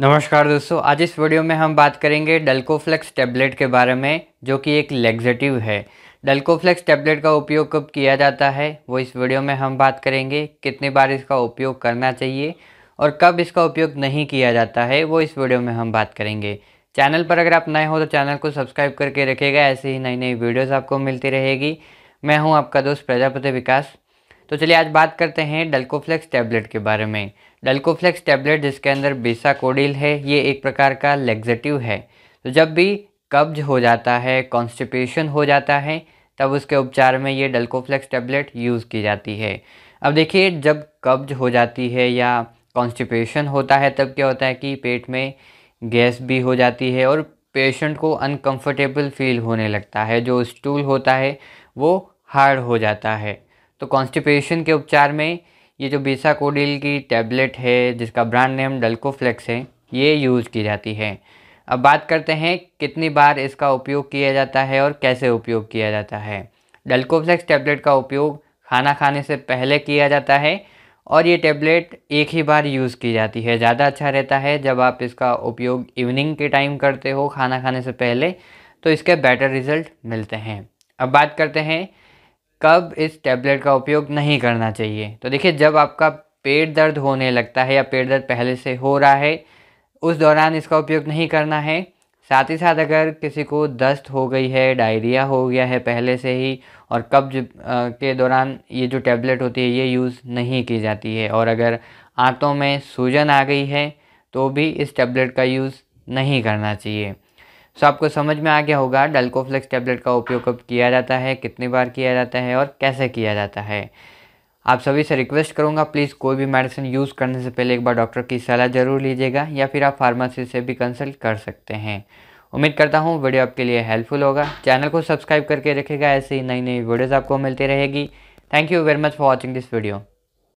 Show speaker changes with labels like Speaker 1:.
Speaker 1: नमस्कार दोस्तों आज इस वीडियो में हम बात करेंगे डल्कोफ्लेक्स टैबलेट के बारे में जो कि एक लेग्जेटिव है डल्कोफ्लेक्स टैबलेट का उपयोग कब किया जाता है वो इस वीडियो में हम बात करेंगे कितनी बार इसका उपयोग करना चाहिए और कब इसका उपयोग नहीं किया जाता है वो इस वीडियो में हम बात करेंगे चैनल पर अगर आप नए हो तो चैनल को सब्सक्राइब करके रखेगा ऐसे ही नई नई वीडियोज़ आपको मिलती रहेगी मैं हूँ आपका दोस्त प्रजापति विकास तो चलिए आज बात करते हैं डल्कोफ्लेक्स टैबलेट के बारे में डल्कोफ्लेक्स टैबलेट जिसके अंदर बेसाकोडिल है ये एक प्रकार का लेग्जटिव है तो जब भी कब्ज हो जाता है कॉन्स्टिपेशन हो जाता है तब उसके उपचार में ये डल्कोफ्लेक्स टैबलेट यूज़ की जाती है अब देखिए जब कब्ज हो जाती है या कॉन्स्टिपेशन होता है तब क्या होता है कि पेट में गैस भी हो जाती है और पेशेंट को अनकंफर्टेबल फील होने लगता है जो स्टूल होता है वो हार्ड हो जाता है तो कॉन्स्टिपेशन के उपचार में ये जो बीसाकोडिल की टैबलेट है जिसका ब्रांड नेम डल्कोफ्लेक्स है ये यूज़ की जाती है अब बात करते हैं कितनी बार इसका उपयोग किया जाता है और कैसे उपयोग किया जाता है डल्कोफ्लेक्स टैबलेट का उपयोग खाना खाने से पहले किया जाता है और ये टैबलेट एक ही बार यूज़ की जाती है ज़्यादा अच्छा रहता है जब आप इसका उपयोग इवनिंग के टाइम करते हो खाना खाने से पहले तो इसके बेटर रिज़ल्ट मिलते हैं अब बात करते हैं कब इस टैबलेट का उपयोग नहीं करना चाहिए तो देखिए जब आपका पेट दर्द होने लगता है या पेट दर्द पहले से हो रहा है उस दौरान इसका उपयोग नहीं करना है साथ ही साथ अगर किसी को दस्त हो गई है डायरिया हो गया है पहले से ही और कब्ज के दौरान ये जो टैबलेट होती है ये यूज़ नहीं की जाती है और अगर आंतों में सूजन आ गई है तो भी इस टैबलेट का यूज़ नहीं करना चाहिए सो so, आपको समझ में आ गया होगा डल्कोफ्लेक्स टैबलेट का उपयोग कब किया जाता है कितनी बार किया जाता है और कैसे किया जाता है आप सभी से रिक्वेस्ट करूंगा प्लीज़ कोई भी मेडिसिन यूज़ करने से पहले एक बार डॉक्टर की सलाह ज़रूर लीजिएगा या फिर आप फार्मासी से भी कंसल्ट कर सकते हैं उम्मीद करता हूँ वीडियो आपके लिए हेल्पफुल होगा चैनल को सब्सक्राइब करके रखेगा ऐसी नई नई वीडियोज़ आपको मिलती रहेगी thank you very much for watching this video